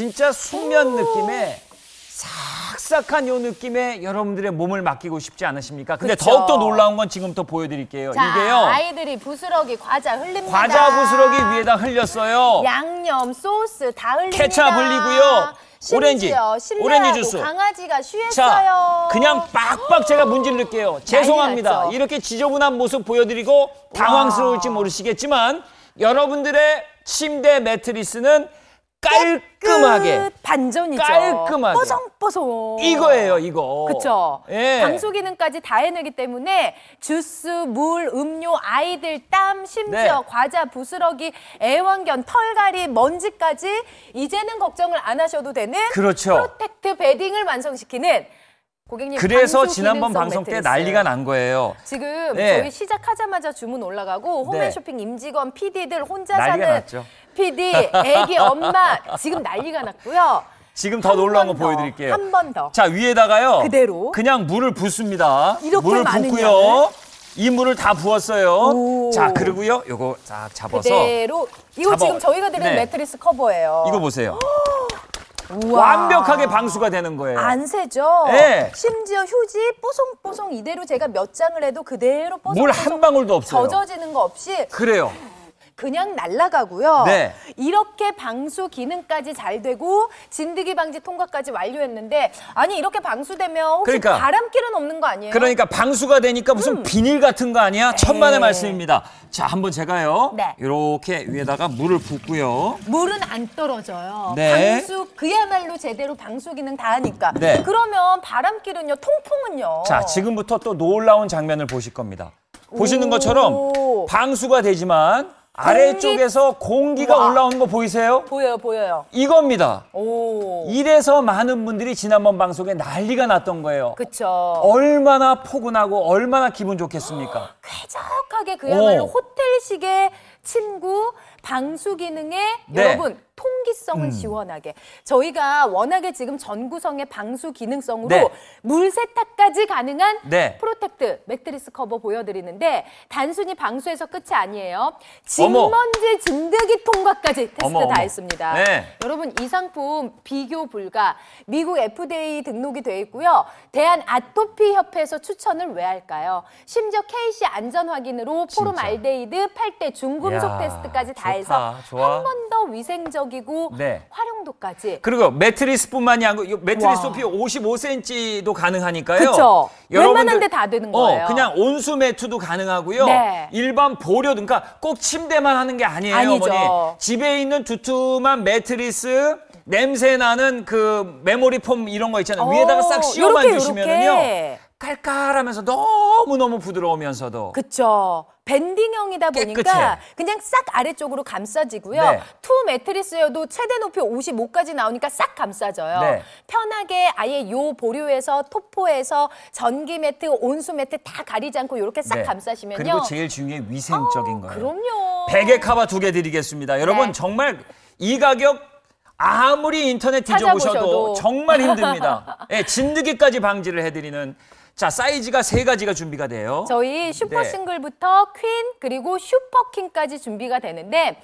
진짜 숙면 느낌에 삭삭한 요 느낌에 여러분들의 몸을 맡기고 싶지 않으십니까? 근데 그쵸. 더욱더 놀라운 건 지금부터 보여드릴게요. 자, 이게요. 아이들이 부스러기 과자 흘립니다. 과자 부스러기 위에다 흘렸어요. 양념, 소스 다 흘립니다. 케찹 흘리고요. 오렌지, 오렌지 주스. 강아지가 쉬했어요. 자, 그냥 빡빡 제가 문질를게요. 죄송합니다. 이렇게 지저분한 모습 보여드리고 당황스러울지 모르시겠지만 여러분들의 침대 매트리스는 깔끔하게 반전이죠. 깔끔하게 뽀송뽀송 이거예요 이거. 그렇죠. 예. 방수 기능까지 다 해내기 때문에 주스, 물, 음료, 아이들 땀, 심지어 네. 과자, 부스러기, 애완견, 털갈이, 먼지까지 이제는 걱정을 안 하셔도 되는 그렇죠. 프로텍트 베딩을 완성시키는 고객님 그래서 지난번 방송 때 난리가 난 거예요. 지금 네. 저희 시작하자마자 주문 올라가고 홈앤쇼핑 네. 임직원 PD들 혼자 사는 났죠. PD, 애기 엄마 지금 난리가 났고요. 지금 더 놀라운 거 보여드릴게요. 한 번 더. 자 위에다가요. 그대로. 그냥 물을 붓습니다. 이렇게 물을 붓고요. 이 물을 다 부었어요. 오. 자 그리고요. 요거 자 잡아서. 그대로. 이거 잡아. 지금 저희가 드린 네. 매트리스 커버예요. 이거 보세요. 우와. 완벽하게 방수가 되는 거예요. 안 새죠? 네. 예. 심지어 휴지 뽀송뽀송 이대로 제가 몇 장을 해도 그대로 뽀송뽀송 물 한 방울도 없어요. 젖어지는 거 없이 그래요. 그냥 날아가고요. 네. 이렇게 방수 기능까지 잘 되고 진드기 방지 통과까지 완료했는데 아니 이렇게 방수되면 혹시 그러니까. 바람길은 없는 거 아니에요? 그러니까 방수가 되니까 무슨 음. 비닐 같은 거 아니야? 네. 천만의 네. 말씀입니다. 자, 한번 제가요. 네. 이렇게 위에다가 물을 붓고요. 물은 안 떨어져요. 네. 방수 그야말로 제대로 방수 기능 다 하니까. 네. 그러면 바람길은요. 통풍은요. 자, 지금부터 또 놀라운 장면을 보실 겁니다. 보시는 것처럼 방수가 되지만 아래쪽에서 공기가 우와. 올라오는 거 보이세요? 보여요, 보여요. 이겁니다. 오. 이래서 많은 분들이 지난번 방송에 난리가 났던 거예요. 그렇죠 얼마나 포근하고 얼마나 기분 좋겠습니까? 쾌적하게 그야말로 오. 호텔식의 침구, 방수 기능에 네. 여러분 통 환기성은 음. 시원하게. 저희가 워낙에 지금 전구성의 방수 기능성으로 네. 물 세탁까지 가능한 네. 프로텍트 매트리스 커버 보여드리는데 단순히 방수에서 끝이 아니에요. 진먼지 진드기 통과까지 테스트 어머, 다 어머. 했습니다. 네. 여러분 이 상품 비교 불가 미국 FDA 등록이 돼 있고요. 대한 아토피 협회에서 추천을 왜 할까요? 심지어 KC 안전 확인으로 포름알데이드 8대 중금속 야, 테스트까지 다 좋다, 해서 한 번 더 위생적이고 그리고 네. 활용도까지. 그리고 매트리스뿐만이 아니고 매트리스 높이 55cm도 가능하니까요. 그렇죠. 웬만한 데 다 되는 어, 거예요. 어, 그냥 온수 매트도 가능하고요. 네. 일반 보려 그러니까 꼭 침대만 하는 게 아니에요, 아니죠. 어머니. 집에 있는 두툼한 매트리스 냄새 나는 그 메모리 폼 이런 거 있잖아요. 오, 위에다가 싹 어, 씌워만 주시면은요. 깔깔하면서 너무너무 부드러우면서도 그쵸. 밴딩형이다 보니까 깨끗해. 그냥 싹 아래쪽으로 감싸지고요. 네. 투 매트리스여도 최대 높이 55까지 나오니까 싹 감싸져요. 네. 편하게 아예 요 보류에서 토포에서 전기 매트, 온수 매트 다 가리지 않고 이렇게 싹 네. 감싸시면요. 그리고 제일 중요한 게 위생적인 어, 거예요. 그럼요. 베개 카바 두 개 드리겠습니다. 여러분 네. 정말 이 가격 아무리 인터넷 뒤져보셔도 찾아보셔도. 정말 힘듭니다. 예, 진드기까지 방지를 해드리는 자, 사이즈가 세 가지가 준비가 돼요. 저희 슈퍼 싱글부터 네. 퀸 그리고 슈퍼 킹까지 준비가 되는데